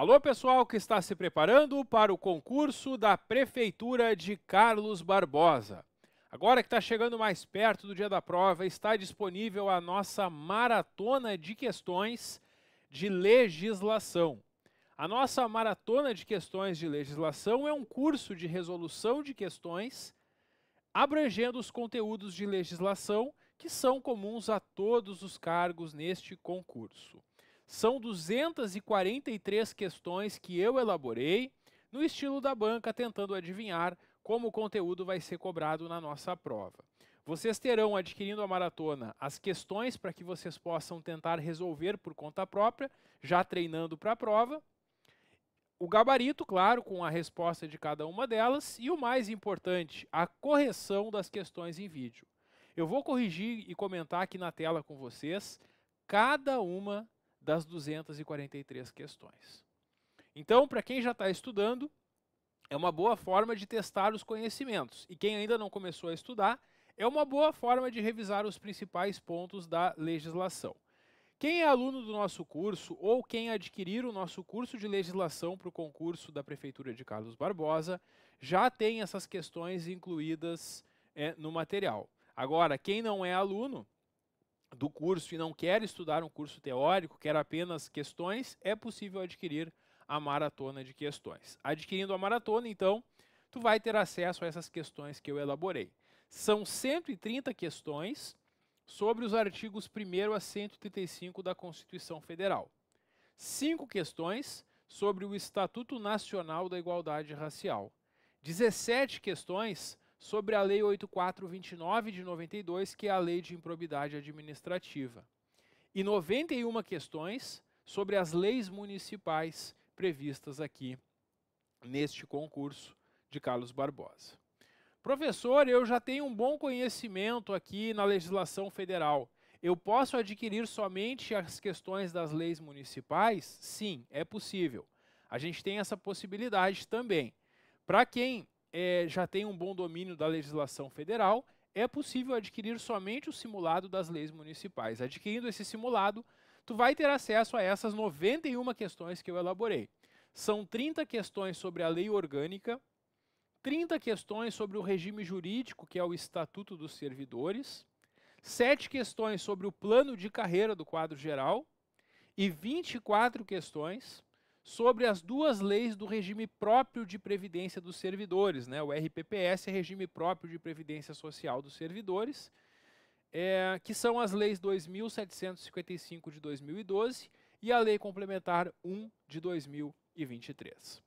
Alô, pessoal que está se preparando para o concurso da Prefeitura de Carlos Barbosa. Agora que está chegando mais perto do dia da prova, está disponível a nossa maratona de questões de legislação. A nossa maratona de questões de legislação é um curso de resolução de questões abrangendo os conteúdos de legislação que são comuns a todos os cargos neste concurso. São 243 questões que eu elaborei no estilo da banca, tentando adivinhar como o conteúdo vai ser cobrado na nossa prova. Vocês terão, adquirindo a maratona, as questões para que vocês possam tentar resolver por conta própria, já treinando para a prova. O gabarito, claro, com a resposta de cada uma delas. E o mais importante, a correção das questões em vídeo. Eu vou corrigir e comentar aqui na tela com vocês cada uma das 243 questões. Então, para quem já está estudando, é uma boa forma de testar os conhecimentos. E quem ainda não começou a estudar, é uma boa forma de revisar os principais pontos da legislação. Quem é aluno do nosso curso ou quem adquirir o nosso curso de legislação para o concurso da Prefeitura de Carlos Barbosa já tem essas questões incluídas é, no material. Agora, quem não é aluno, do curso e não quer estudar um curso teórico, quer apenas questões, é possível adquirir a maratona de questões. Adquirindo a maratona, então, tu vai ter acesso a essas questões que eu elaborei. São 130 questões sobre os artigos 1 a 135 da Constituição Federal. Cinco questões sobre o Estatuto Nacional da Igualdade Racial. 17 questões sobre a Lei 8429 de 92, que é a Lei de Improbidade Administrativa, e 91 questões sobre as leis municipais previstas aqui neste concurso de Carlos Barbosa. Professor, eu já tenho um bom conhecimento aqui na legislação federal. Eu posso adquirir somente as questões das leis municipais? Sim, é possível. A gente tem essa possibilidade também. Para quem é, já tem um bom domínio da legislação federal, é possível adquirir somente o simulado das leis municipais. Adquirindo esse simulado, tu vai ter acesso a essas 91 questões que eu elaborei. São 30 questões sobre a lei orgânica, 30 questões sobre o regime jurídico, que é o Estatuto dos Servidores, 7 questões sobre o plano de carreira do quadro geral e 24 questões sobre as duas leis do regime próprio de previdência dos servidores, né? O RPPS é regime próprio de previdência social dos servidores, é, que são as leis 2.755 de 2012 e a lei complementar 1 de 2023.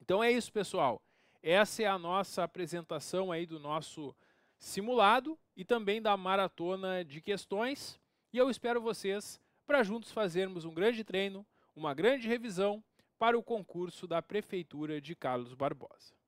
Então é isso, pessoal. Essa é a nossa apresentação aí do nosso simulado e também da maratona de questões. E eu espero vocês para juntos fazermos um grande treino uma grande revisão para o concurso da Prefeitura de Carlos Barbosa.